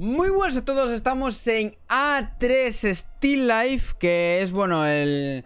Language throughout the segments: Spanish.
Muy buenas a todos, estamos en A3 Steel Life, que es, bueno, el,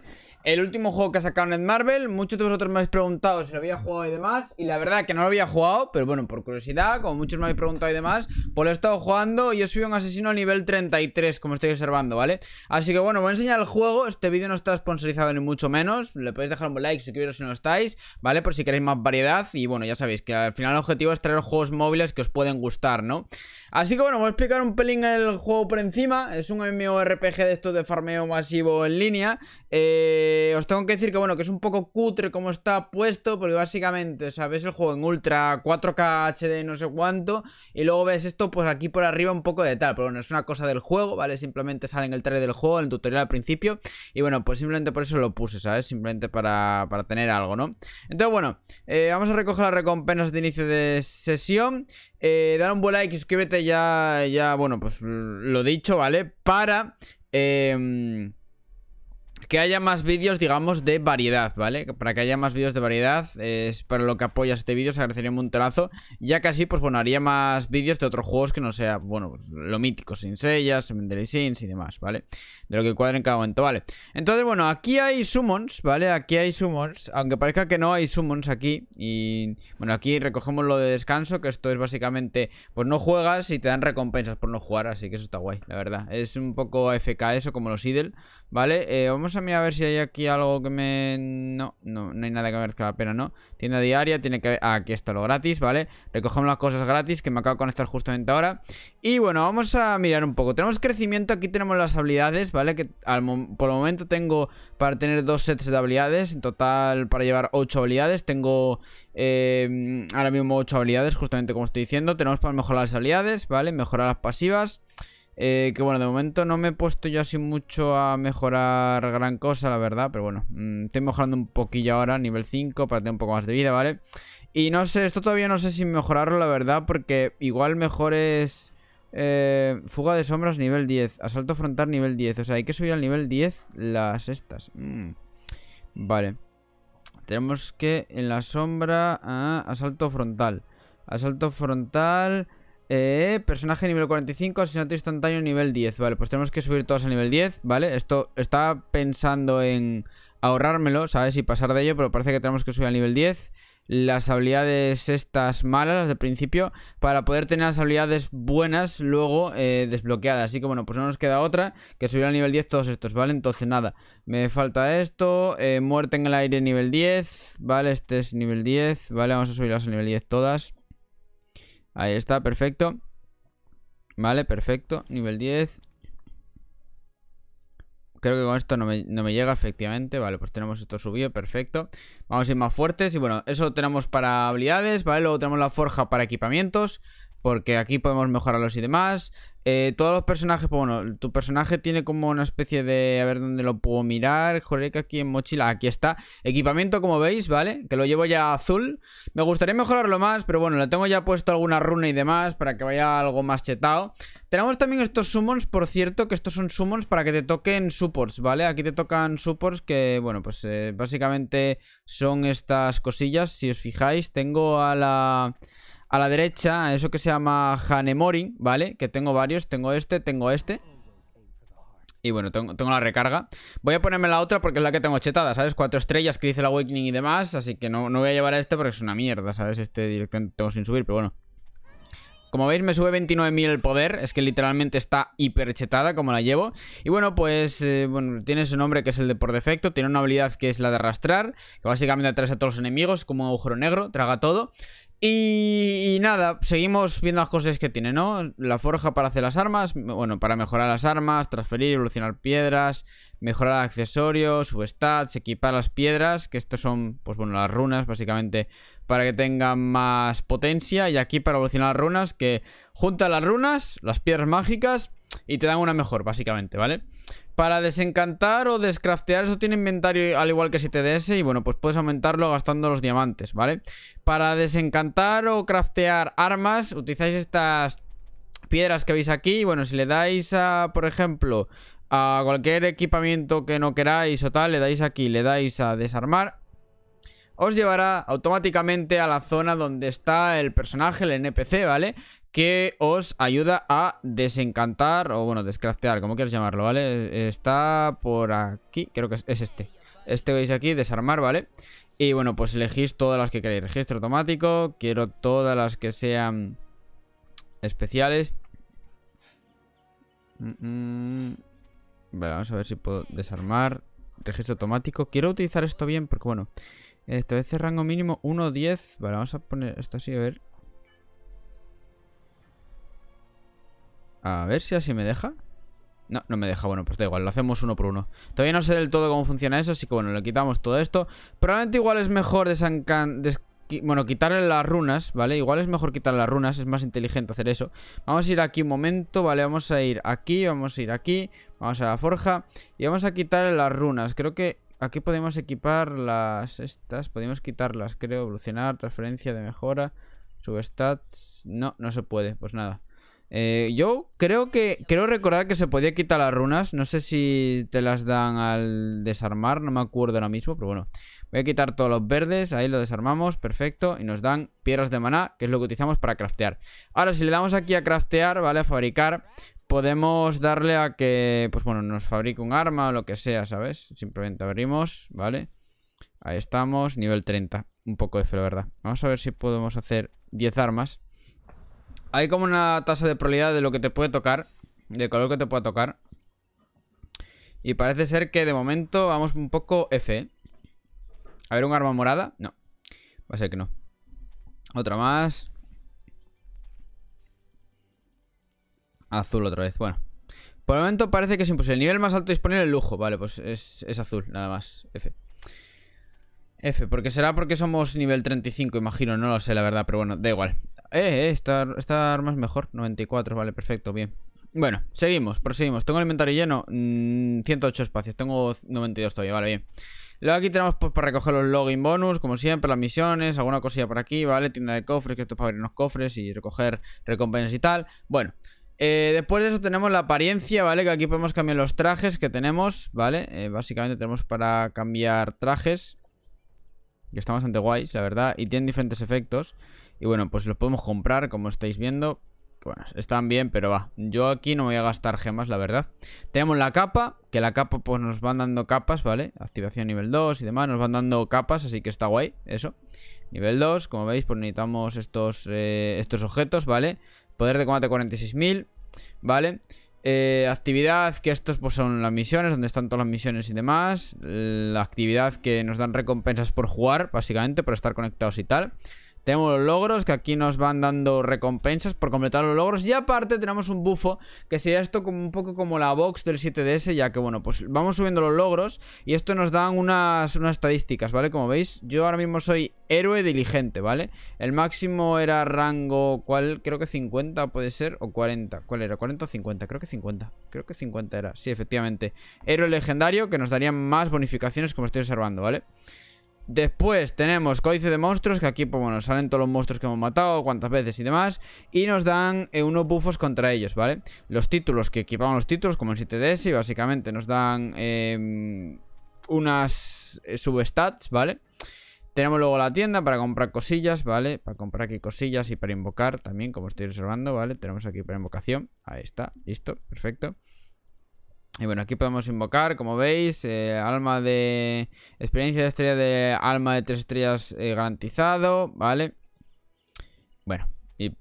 último juego que ha sacado Net Marvel. Muchos de vosotros me habéis preguntado si lo había jugado y demás, y la verdad que no lo había jugado, pero bueno, por curiosidad, como muchos me habéis preguntado y demás, pues lo he estado jugando y yo soy un asesino a nivel 33, como estoy observando, ¿vale? Así que bueno, voy a enseñar el juego, este vídeo no está sponsorizado ni mucho menos, le podéis dejar un like si si no estáis, ¿vale? Por si queréis más variedad, y bueno, ya sabéis que al final el objetivo es traer juegos móviles que os pueden gustar, ¿no? Así que bueno, voy a explicar un pelín el juego por encima. Es un MMORPG de estos de farmeo masivo en línea. Eh, os tengo que decir que bueno, que es un poco cutre como está puesto, porque básicamente, o sea, ves el juego en ultra, 4K HD, no sé cuánto, y luego ves esto pues aquí por arriba un poco de tal, pero bueno, es una cosa del juego, ¿vale? Simplemente sale en el trailer del juego, en el tutorial al principio, y bueno, pues simplemente por eso lo puse, ¿sabes? Simplemente para, tener algo, ¿no? Entonces bueno, eh, vamos a recoger las recompensas de inicio de sesión eh, dar un buen like y suscríbete ya, ya, bueno, pues lo dicho, ¿vale? Para... Eh, que haya más vídeos, digamos, de variedad, ¿vale? Para que haya más vídeos de variedad, es para lo que apoyas este vídeo, se agradecería un montonazo. Ya que así, pues bueno, haría más vídeos de otros juegos que no sea, bueno, pues, lo mítico, sin sellas, Cementery Sins y demás, ¿vale? De lo que cuadra en cada momento, ¿vale? Entonces, bueno, aquí hay summons, ¿vale? Aquí hay summons, aunque parezca que no hay summons aquí. Y bueno, aquí recogemos lo de descanso, que esto es básicamente, pues no juegas y te dan recompensas por no jugar, así que eso está guay, la verdad. Es un poco AFK eso, como los Idle. Vale, eh, vamos a mirar a ver si hay aquí algo que me... No, no, no hay nada que merezca la pena, ¿no? Tienda diaria, tiene que... Ah, aquí está lo gratis, ¿vale? Recogemos las cosas gratis que me acabo de conectar justamente ahora Y bueno, vamos a mirar un poco Tenemos crecimiento, aquí tenemos las habilidades, ¿vale? Que al por el momento tengo para tener dos sets de habilidades En total para llevar ocho habilidades Tengo em, ahora mismo ocho habilidades, justamente como estoy diciendo Tenemos para mejorar las habilidades, ¿vale? Mejorar las pasivas eh, que bueno, de momento no me he puesto yo así mucho a mejorar gran cosa, la verdad. Pero bueno, mm, estoy mejorando un poquillo ahora, nivel 5, para tener un poco más de vida, ¿vale? Y no sé, esto todavía no sé si mejorarlo, la verdad, porque igual mejor es... Eh, fuga de sombras nivel 10, asalto frontal nivel 10. O sea, hay que subir al nivel 10 las estas. Mm. Vale. Tenemos que en la sombra... Ah, asalto frontal. Asalto frontal... Eh, personaje nivel 45, asesinato instantáneo nivel 10. Vale, pues tenemos que subir todos a nivel 10, ¿vale? Esto está pensando en ahorrármelo, ¿sabes? Y pasar de ello, pero parece que tenemos que subir al nivel 10 las habilidades estas malas, de principio, para poder tener las habilidades buenas luego eh, desbloqueadas. Así que bueno, pues no nos queda otra que subir al nivel 10 todos estos, ¿vale? Entonces nada, me falta esto, eh, muerte en el aire nivel 10, ¿vale? Este es nivel 10, ¿vale? Vamos a subirlas a nivel 10 todas. Ahí está, perfecto. Vale, perfecto. Nivel 10. Creo que con esto no me, llega, efectivamente. Vale, pues tenemos esto subido, perfecto. Vamos a ir más fuertes. Y bueno, eso tenemos para habilidades, ¿vale? Luego tenemos la forja para equipamientos porque aquí podemos mejorarlos y demás. Eh, todos los personajes, pues bueno, tu personaje tiene como una especie de. A ver dónde lo puedo mirar. Joder, que aquí en mochila. Aquí está. Equipamiento, como veis, ¿vale? Que lo llevo ya azul. Me gustaría mejorarlo más, pero bueno, le tengo ya puesto alguna runa y demás para que vaya algo más chetado. Tenemos también estos summons, por cierto, que estos son summons para que te toquen supports, ¿vale? Aquí te tocan supports que, bueno, pues eh, básicamente son estas cosillas. Si os fijáis, tengo a la a la derecha, eso que se llama Hanemori, ¿vale? Que tengo varios, tengo este, tengo este. Y bueno, tengo, tengo, la recarga. Voy a ponerme la otra porque es la que tengo chetada, ¿sabes? Cuatro estrellas que dice el Awakening y demás, así que no, no voy a llevar a este porque es una mierda, ¿sabes? Este directamente tengo sin subir, pero bueno. Como veis me sube 29.000 el poder, es que literalmente está hiperchetada como la llevo. Y bueno, pues eh, bueno, tiene su nombre que es el de por defecto, tiene una habilidad que es la de arrastrar, que básicamente atrae a todos los enemigos como un agujero negro, traga todo. Y, nada, seguimos viendo las cosas que tiene, ¿no? La forja para hacer las armas, bueno, para mejorar las armas, transferir, evolucionar piedras, mejorar accesorios, substats, equipar las piedras, que estos son, pues bueno, las runas básicamente para que tengan más potencia y aquí para evolucionar las runas que junta las runas, las piedras mágicas y te dan una mejor básicamente, ¿vale? Para desencantar o descraftear, eso tiene inventario al igual que te ds y bueno, pues puedes aumentarlo gastando los diamantes, ¿vale? Para desencantar o craftear armas, utilizáis estas piedras que veis aquí y bueno, si le dais a, por ejemplo, a cualquier equipamiento que no queráis o tal, le dais aquí, le dais a desarmar, os llevará automáticamente a la zona donde está el personaje, el NPC, ¿vale? que os ayuda a desencantar o bueno, descraftear, como quieras llamarlo, ¿vale? Está por aquí, creo que es este. Este veis aquí, desarmar, ¿vale? Y bueno, pues elegís todas las que queréis. Registro automático, quiero todas las que sean especiales. Mm, mm. Vale, vamos a ver si puedo desarmar. Registro automático. Quiero utilizar esto bien porque bueno, este eh, es rango mínimo 1-10. Vale, vamos a poner esto así, a ver. A ver si así me deja. No, no me deja. Bueno, pues da igual, lo hacemos uno por uno. Todavía no sé del todo cómo funciona eso, así que bueno, le quitamos todo esto. Probablemente igual es mejor desancan... Bueno, quitarle las runas, ¿vale? Igual es mejor quitarle las runas, es más inteligente hacer eso. Vamos a ir aquí un momento, ¿vale? Vamos a ir aquí, vamos a ir aquí, vamos a la forja y vamos a quitarle las runas. Creo que aquí podemos equipar las... estas, podemos quitarlas, creo, evolucionar, transferencia de mejora, substats... No, no se puede, pues nada. Eh, yo creo que. Creo recordar que se podía quitar las runas. No sé si te las dan al desarmar. No me acuerdo ahora mismo, pero bueno. Voy a quitar todos los verdes. Ahí lo desarmamos. Perfecto. Y nos dan piedras de maná, que es lo que utilizamos para craftear. Ahora, si le damos aquí a craftear, ¿vale? A fabricar. Podemos darle a que, pues bueno, nos fabrique un arma o lo que sea, ¿sabes? Simplemente abrimos, ¿vale? Ahí estamos, nivel 30. Un poco de la verdad. Vamos a ver si podemos hacer 10 armas. Hay como una tasa de probabilidad de lo que te puede tocar, De color que te pueda tocar. Y parece ser que de momento vamos un poco F. A ver, un arma morada. No, va a ser que no. Otra más. Azul otra vez, bueno. Por el momento parece que es imposible. El nivel más alto disponible es lujo. Vale, pues es, es azul, nada más. F. F, porque será porque somos nivel 35, imagino, no lo sé, la verdad, pero bueno, da igual. Eh, eh, esta, esta arma es mejor, 94, vale, perfecto, bien. Bueno, seguimos, proseguimos. Tengo el inventario lleno, 108 mm, espacios, tengo 92 todavía, vale, bien. Luego aquí tenemos pues, para recoger los login bonus, como siempre, las misiones, alguna cosilla por aquí, ¿vale? Tienda de cofres, que esto es para abrir unos cofres y recoger recompensas y tal. Bueno, eh, después de eso tenemos la apariencia, ¿vale? Que aquí podemos cambiar los trajes que tenemos, ¿vale? Eh, básicamente tenemos para cambiar trajes que está bastante guays, la verdad, y tiene diferentes efectos. Y bueno, pues los podemos comprar, como estáis viendo. Bueno, están bien, pero va. Yo aquí no voy a gastar gemas, la verdad. Tenemos la capa, que la capa pues nos van dando capas, ¿vale? Activación nivel 2 y demás, nos van dando capas, así que está guay, eso. Nivel 2, como veis, pues necesitamos estos, eh, estos objetos, ¿vale? Poder de combate 46.000, ¿vale? vale eh, actividad, que estos pues, son las misiones, donde están todas las misiones y demás. La actividad que nos dan recompensas por jugar, básicamente, por estar conectados y tal. Tenemos los logros que aquí nos van dando recompensas por completar los logros. Y aparte tenemos un bufo que sería esto como un poco como la box del 7DS. Ya que bueno, pues vamos subiendo los logros y esto nos dan unas, unas estadísticas, ¿vale? Como veis, yo ahora mismo soy héroe diligente, ¿vale? El máximo era rango, ¿cuál? Creo que 50 puede ser, o 40. ¿Cuál era? ¿40 o 50? Creo que 50. Creo que 50 era, sí, efectivamente. Héroe legendario que nos darían más bonificaciones como estoy observando, ¿vale? vale Después tenemos códice de monstruos, que aquí, pues bueno, salen todos los monstruos que hemos matado, cuántas veces y demás. Y nos dan eh, unos buffos contra ellos, ¿vale? Los títulos, que equipamos los títulos, como el 7DS, y básicamente nos dan em, unas eh, substats, ¿vale? Tenemos luego la tienda para comprar cosillas, ¿vale? Para comprar aquí cosillas y para invocar también, como estoy observando, ¿vale? Tenemos aquí para invocación. Ahí está, listo, perfecto. Y bueno, aquí podemos invocar, como veis, eh, alma de... Experiencia de estrella de alma de tres estrellas eh, garantizado, ¿vale? Bueno, y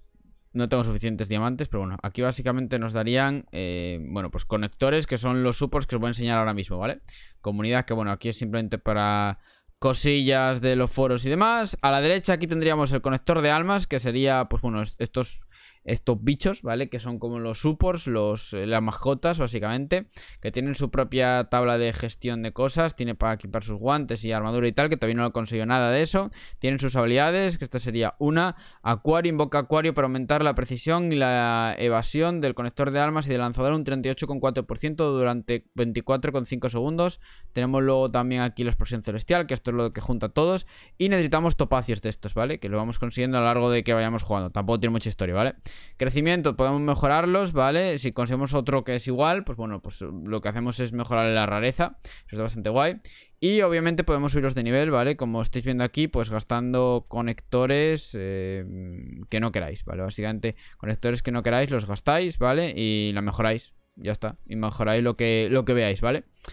no tengo suficientes diamantes, pero bueno, aquí básicamente nos darían, eh, bueno, pues conectores que son los supports que os voy a enseñar ahora mismo, ¿vale? Comunidad que, bueno, aquí es simplemente para cosillas de los foros y demás. A la derecha aquí tendríamos el conector de almas, que sería, pues bueno, estos estos bichos, ¿vale? Que son como los supports, los, eh, las majotas básicamente, que tienen su propia tabla de gestión de cosas, tiene para equipar sus guantes y armadura y tal, que también no he conseguido nada de eso, tienen sus habilidades, que esta sería una, Acuario, invoca Acuario para aumentar la precisión y la evasión del conector de armas y del lanzador un 38,4% durante 24,5 segundos, tenemos luego también aquí la explosión celestial, que esto es lo que junta a todos, y necesitamos topacios de estos, ¿vale? Que lo vamos consiguiendo a lo largo de que vayamos jugando, tampoco tiene mucha historia, ¿vale? Crecimiento, podemos mejorarlos, ¿vale? Si conseguimos otro que es igual, pues bueno, pues eh, lo que hacemos es mejorar la rareza. Eso está bastante guay. Y obviamente podemos subirlos de nivel, ¿vale? Como estáis viendo aquí, pues gastando conectores eh, que no queráis, ¿vale? Básicamente, conectores que no queráis los gastáis, ¿vale? Y la mejoráis, ya está. Y mejoráis lo que, lo que veáis, ¿vale? vale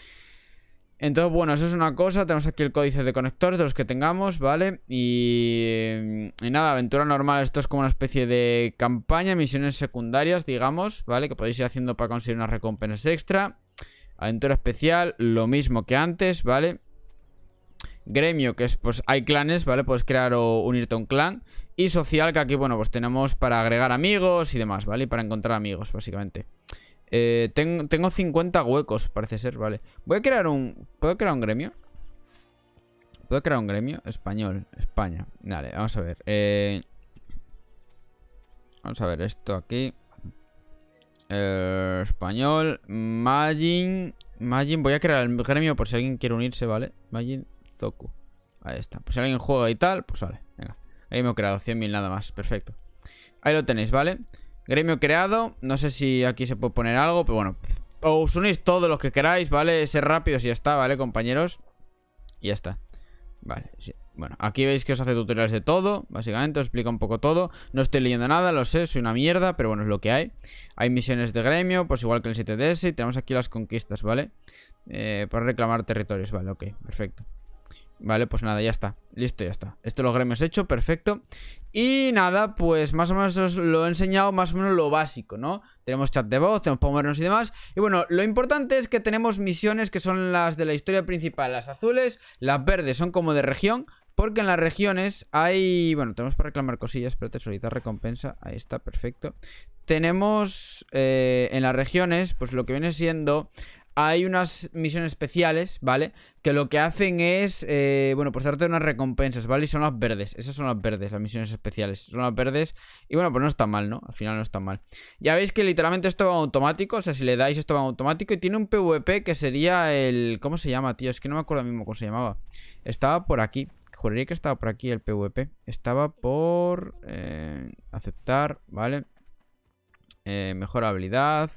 entonces, bueno, eso es una cosa. Tenemos aquí el códice de conectores de los que tengamos, ¿vale? Y, nada, aventura normal. Esto es como una especie de campaña, misiones secundarias, digamos, ¿vale? Que podéis ir haciendo para conseguir unas recompensas extra. Aventura especial, lo mismo que antes, ¿vale? Gremio, que es, pues hay clanes, ¿vale? Puedes crear o unirte a un clan. Y social, que aquí, bueno, pues tenemos para agregar amigos y demás, ¿vale? para encontrar amigos, básicamente. Eh, tengo, 50 huecos, parece ser, vale. Voy a crear un... ¿Puedo crear un gremio? ¿Puedo crear un gremio? Español, España. Vale, vamos a ver. Eh. Vamos a ver esto aquí. Eh, español. Magin Magin Voy a crear el gremio por si alguien quiere unirse, ¿vale? Magin Zoku. Ahí está. Pues si alguien juega y tal, pues vale. Venga. Ahí me he creado 100.000 nada más. Perfecto. Ahí lo tenéis, ¿vale? vale Gremio creado. No sé si aquí se puede poner algo, pero bueno. Os unís todos los que queráis, ¿vale? Ser rápidos y ya está, ¿vale, compañeros? Y ya está. Vale, Bueno, aquí veis que os hace tutoriales de todo, básicamente, os explica un poco todo. No estoy leyendo nada, lo sé, soy una mierda, pero bueno, es lo que hay. Hay misiones de gremio, pues igual que el 7DS, y tenemos aquí las conquistas, ¿vale? Eh, para reclamar territorios, vale, ok, perfecto. Vale, pues nada, ya está. Listo, ya está. Esto lo gremios hecho, perfecto. Y nada, pues más o menos os lo he enseñado, más o menos lo básico, ¿no? Tenemos chat de voz, tenemos para y demás. Y bueno, lo importante es que tenemos misiones que son las de la historia principal. Las azules, las verdes son como de región, porque en las regiones hay... Bueno, tenemos para reclamar cosillas, pero tesorita recompensa. Ahí está, perfecto. Tenemos eh, en las regiones, pues lo que viene siendo hay unas misiones especiales, ¿vale? Que lo que hacen es, eh, bueno, pues darte unas recompensas, ¿vale? Y son las verdes, esas son las verdes, las misiones especiales, son las verdes. Y bueno, pues no está mal, ¿no? Al final no está mal. Ya veis que literalmente esto va automático, o sea, si le dais esto va automático y tiene un PvP que sería el... ¿Cómo se llama, tío? Es que no me acuerdo mismo cómo se llamaba. Estaba por aquí, juraría que estaba por aquí el PvP. Estaba por... Eh, aceptar, ¿vale? Eh, mejor habilidad...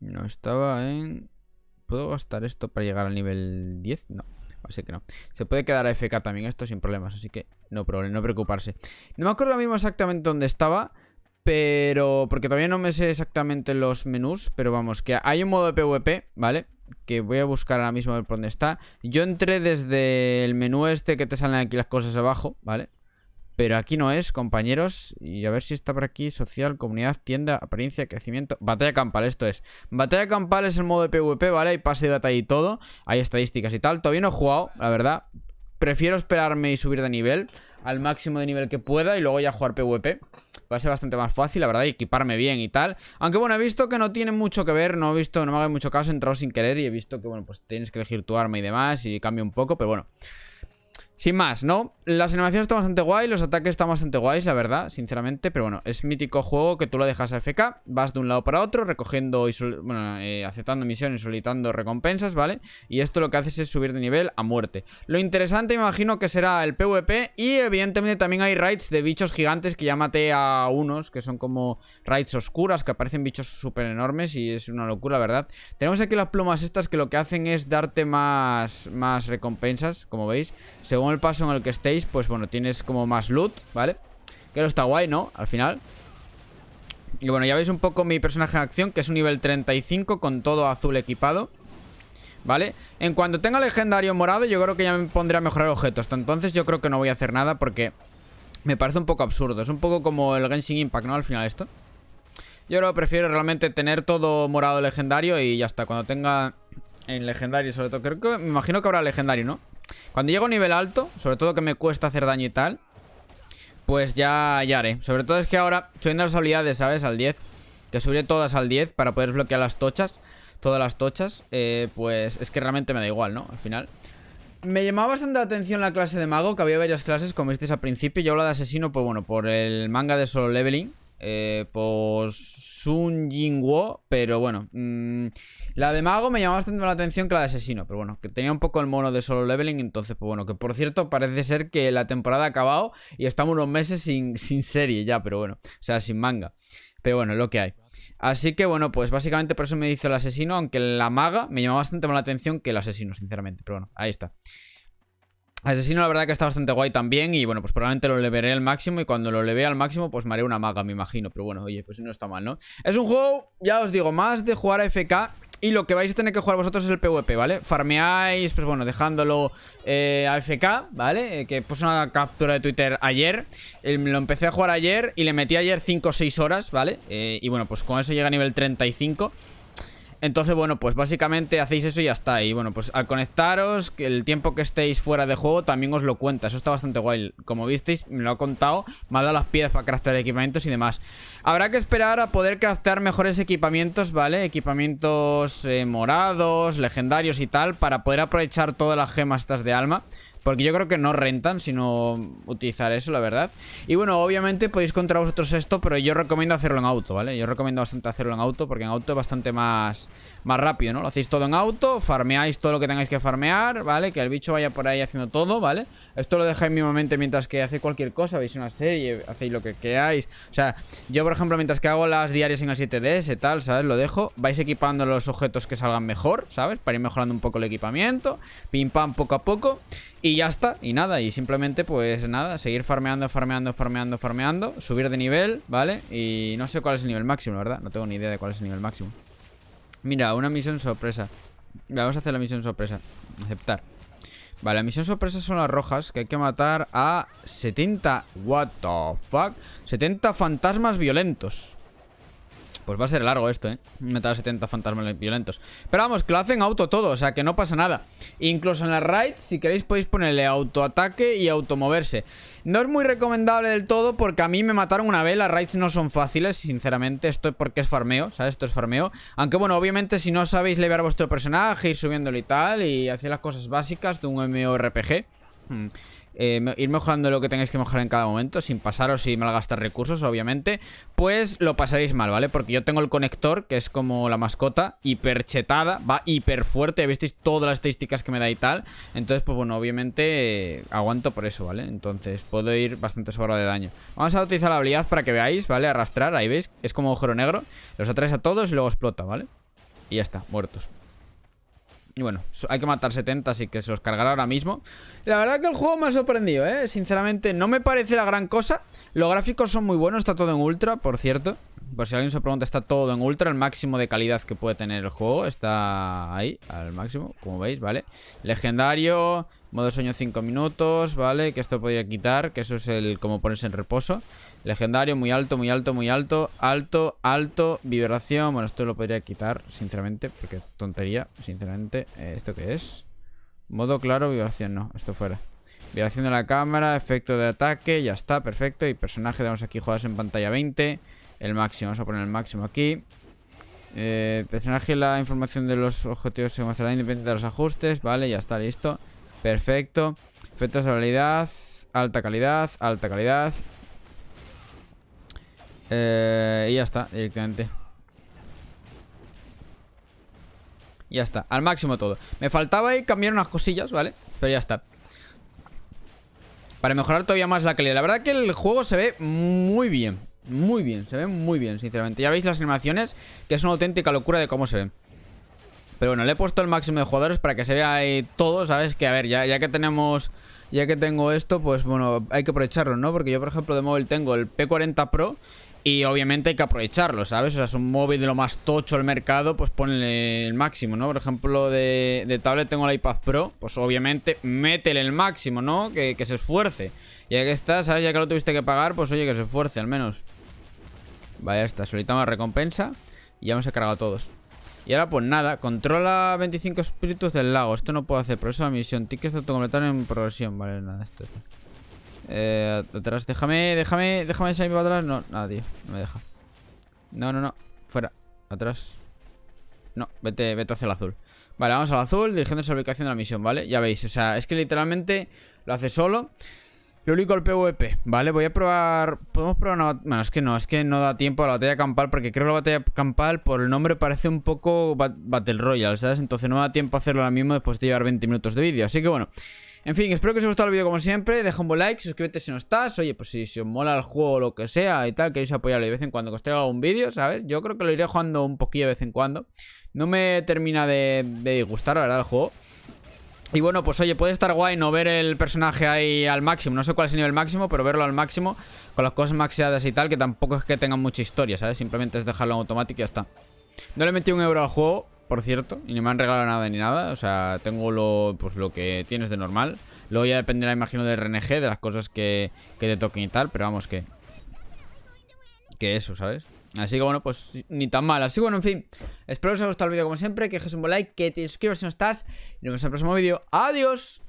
No estaba en... ¿Puedo gastar esto para llegar al nivel 10? No, así que no. Se puede quedar a FK también esto sin problemas, así que no, problem, no preocuparse. No me acuerdo mismo exactamente dónde estaba, pero... Porque todavía no me sé exactamente los menús, pero vamos, que hay un modo de PvP, ¿vale? Que voy a buscar ahora mismo a ver por dónde está. Yo entré desde el menú este que te salen aquí las cosas abajo, ¿vale? Pero aquí no es, compañeros. Y a ver si está por aquí. Social, comunidad, tienda, apariencia, crecimiento. Batalla campal, esto es. Batalla campal es el modo de PvP, ¿vale? Hay pase de batalla y todo. Hay estadísticas y tal. Todavía no he jugado, la verdad. Prefiero esperarme y subir de nivel. Al máximo de nivel que pueda. Y luego ya jugar PvP. Va a ser bastante más fácil, la verdad. Y equiparme bien y tal. Aunque bueno, he visto que no tiene mucho que ver. No he visto, no me haga mucho caso. He entrado sin querer. Y he visto que, bueno, pues tienes que elegir tu arma y demás. Y cambia un poco, pero bueno. Sin más, ¿no? Las animaciones están bastante guay, los ataques están bastante guays, la verdad, sinceramente. Pero bueno, es mítico juego que tú lo dejas a FK, vas de un lado para otro, recogiendo y bueno, eh, aceptando misiones, solicitando recompensas, ¿vale? Y esto lo que haces es subir de nivel a muerte. Lo interesante, imagino, que será el PvP. Y evidentemente también hay raids de bichos gigantes que ya maté a unos, que son como raids oscuras, que aparecen bichos súper enormes y es una locura, ¿verdad? Tenemos aquí las plumas estas que lo que hacen es darte más, más recompensas, como veis, según el paso en el que estéis, pues bueno, tienes como más loot, ¿vale? Que lo está guay, ¿no? Al final. Y bueno, ya veis un poco mi personaje en acción, que es un nivel 35 con todo azul equipado. ¿Vale? En cuanto tenga legendario morado, yo creo que ya me pondré a mejorar objetos. entonces yo creo que no voy a hacer nada porque me parece un poco absurdo. Es un poco como el Genshin Impact, ¿no? Al final esto. Yo creo que prefiero realmente tener todo morado legendario y ya está. Cuando tenga en legendario sobre todo. Creo que me imagino que habrá legendario, ¿no? Cuando llego a nivel alto, sobre todo que me cuesta hacer daño y tal, pues ya, ya haré. Sobre todo es que ahora, subiendo las habilidades, ¿sabes? Al 10, que subiré todas al 10 para poder bloquear las tochas, todas las tochas, eh, pues es que realmente me da igual, ¿no? Al final... Me llamaba bastante la atención la clase de mago, que había varias clases, como visteis al principio. Yo hablo de asesino, pues bueno, por el manga de solo leveling. Eh, pues Sun Wo, pero bueno. Mm, la de mago me llamaba bastante la atención que la de asesino, pero bueno, que tenía un poco el mono de solo leveling, entonces, pues bueno, que por cierto parece ser que la temporada ha acabado y estamos unos meses sin, serie ya, pero bueno, o sea, sin manga. Pero bueno, lo que hay. Así que bueno, pues básicamente por eso me hizo el asesino, aunque la maga me llamaba bastante más la atención que el asesino, sinceramente, pero bueno, ahí está. Asesino, la verdad que está bastante guay también. Y bueno, pues probablemente lo veré al máximo. Y cuando lo vea al máximo, pues me haré una maga, me imagino. Pero bueno, oye, pues no está mal, ¿no? Es un juego, ya os digo, más de jugar a FK. Y lo que vais a tener que jugar vosotros es el PvP, ¿vale? Farmeáis, pues bueno, dejándolo eh, a FK, ¿vale? Eh, que puse una captura de Twitter ayer. lo empecé a jugar ayer y le metí ayer 5 o 6 horas, ¿vale? Eh, y bueno, pues con eso llega a nivel 35. Entonces, bueno, pues básicamente hacéis eso y ya está. Y bueno, pues al conectaros, el tiempo que estéis fuera de juego también os lo cuenta. Eso está bastante guay. Como visteis, me lo ha contado. Me ha dado las piedras para craftear equipamientos y demás. Habrá que esperar a poder craftear mejores equipamientos, ¿vale? Equipamientos eh, morados, legendarios y tal, para poder aprovechar todas las gemas estas de alma. Porque yo creo que no rentan sino utilizar eso, la verdad. Y bueno, obviamente podéis contra vosotros esto, pero yo recomiendo hacerlo en auto, ¿vale? Yo recomiendo bastante hacerlo en auto porque en auto es bastante más, más rápido, ¿no? Lo hacéis todo en auto, farmeáis todo lo que tengáis que farmear, ¿vale? Que el bicho vaya por ahí haciendo todo, ¿vale? Esto lo dejáis mismamente mientras que hacéis cualquier cosa, veis una serie, hacéis lo que queráis. O sea, yo, por ejemplo, mientras que hago las diarias en el 7DS y tal, ¿sabes? Lo dejo. Vais equipando los objetos que salgan mejor, ¿sabes? Para ir mejorando un poco el equipamiento. Pim pam, poco a poco. Y ya está, y nada, y simplemente pues nada, seguir farmeando, farmeando, farmeando, farmeando, subir de nivel, ¿vale? Y no sé cuál es el nivel máximo, verdad, no tengo ni idea de cuál es el nivel máximo. Mira, una misión sorpresa. Vamos a hacer la misión sorpresa. Aceptar. Vale, la misión sorpresa son las rojas, que hay que matar a 70... What the fuck? 70 fantasmas violentos. Pues va a ser largo esto, ¿eh? Metal 70 fantasmas violentos. Pero vamos, que lo hacen auto todo, o sea, que no pasa nada. Incluso en las raid, si queréis, podéis ponerle autoataque y automoverse. No es muy recomendable del todo porque a mí me mataron una vez. Las raids no son fáciles, sinceramente. Esto es porque es farmeo, ¿sabes? Esto es farmeo. Aunque bueno, obviamente si no sabéis levear vuestro personaje, ir subiéndolo y tal, y hacer las cosas básicas de un MMORPG... Eh, ir mejorando lo que tengáis que mejorar en cada momento, sin pasaros y malgastar recursos, obviamente, pues lo pasaréis mal, ¿vale? Porque yo tengo el conector, que es como la mascota, hiperchetada, va hiper fuerte, visteis todas las estadísticas que me da y tal. Entonces, pues bueno, obviamente eh, aguanto por eso, ¿vale? Entonces puedo ir bastante sobrado de daño. Vamos a utilizar la habilidad para que veáis, ¿vale? Arrastrar, ahí veis, es como agujero negro, los atraes a todos y luego explota, ¿vale? Y ya está, muertos bueno, hay que matar 70, así que se los cargará ahora mismo. La verdad que el juego me ha sorprendido, ¿eh? Sinceramente, no me parece la gran cosa. Los gráficos son muy buenos, está todo en ultra, por cierto. Por si alguien se pregunta, está todo en ultra, el máximo de calidad que puede tener el juego. Está ahí, al máximo, como veis, ¿vale? Legendario, modo sueño 5 minutos, ¿vale? Que esto podría quitar, que eso es el como ponerse en reposo. Legendario, muy alto, muy alto, muy alto Alto, alto, vibración Bueno, esto lo podría quitar, sinceramente Porque tontería, sinceramente eh, ¿Esto qué es? Modo claro, vibración, no, esto fuera Vibración de la cámara, efecto de ataque Ya está, perfecto, y personaje vamos aquí jugadas en pantalla 20 El máximo, vamos a poner el máximo aquí eh, Personaje, la información de los objetivos Se mostrará independiente de los ajustes Vale, ya está, listo, perfecto Efectos de habilidad, alta calidad Alta calidad, eh, y ya está, directamente. Ya está, al máximo todo. Me faltaba ahí cambiar unas cosillas, ¿vale? Pero ya está. Para mejorar todavía más la calidad. La verdad que el juego se ve muy bien. Muy bien, se ve muy bien, sinceramente. Ya veis las animaciones, que es una auténtica locura de cómo se ven. Pero bueno, le he puesto el máximo de jugadores para que se vea ahí todo, ¿sabes? Que a ver, ya, ya que tenemos... Ya que tengo esto, pues bueno, hay que aprovecharlo, ¿no? Porque yo, por ejemplo, de móvil tengo el P40 Pro y obviamente hay que aprovecharlo, ¿sabes? O sea, es un móvil de lo más tocho al mercado, pues ponle el máximo, ¿no? Por ejemplo, de, tablet tengo el iPad Pro, pues obviamente métele el máximo, ¿no? Que, se esfuerce. Y que está, ¿sabes? Ya que lo tuviste que pagar, pues oye, que se esfuerce al menos. Vaya, está, solicitamos la recompensa y ya hemos cargado a todos. Y ahora pues nada, controla 25 espíritus del lago. Esto no puedo hacer, pero la misión. Tickets autocompletar en progresión. Vale, nada, esto. esto. Eh, atrás, déjame, déjame, déjame salir para atrás. No, nada, tío, no me deja. No, no, no, fuera, atrás. No, vete, vete hacia el azul. Vale, vamos al azul, dirigiendo a la ubicación de la misión, ¿vale? Ya veis, o sea, es que literalmente lo hace solo. Lo único el PvP, ¿vale? Voy a probar... Podemos probar una... Bueno, es que no, es que no da tiempo a la batalla campal porque creo que la batalla campal por el nombre parece un poco Battle Royale, ¿sabes? Entonces no da tiempo a hacerlo ahora mismo después de llevar 20 minutos de vídeo. Así que bueno... En fin, espero que os haya gustado el vídeo como siempre. Deja un buen like, suscríbete si no estás. Oye, pues si, os mola el juego o lo que sea y tal, queréis apoyarlo de vez en cuando que os traiga un vídeo, ¿sabes? Yo creo que lo iré jugando un poquillo de vez en cuando. No me termina de, disgustar, la verdad, el juego. Y bueno, pues oye, puede estar guay no ver el personaje ahí al máximo. No sé cuál es el nivel máximo, pero verlo al máximo con las cosas maxeadas y tal, que tampoco es que tengan mucha historia, ¿sabes? Simplemente es dejarlo en automático y ya está. No le metí un euro al juego, por cierto, y no me han regalado nada ni nada. O sea, tengo lo, pues, lo que tienes de normal. Luego ya dependerá, imagino, de RNG, de las cosas que, que te toquen y tal, pero vamos que... Que eso, ¿sabes? Así que bueno, pues ni tan mal. Así que bueno, en fin, espero que os haya gustado el vídeo como siempre, que dejes un like, que te suscribas si no estás. Y nos vemos en el próximo vídeo. ¡Adiós!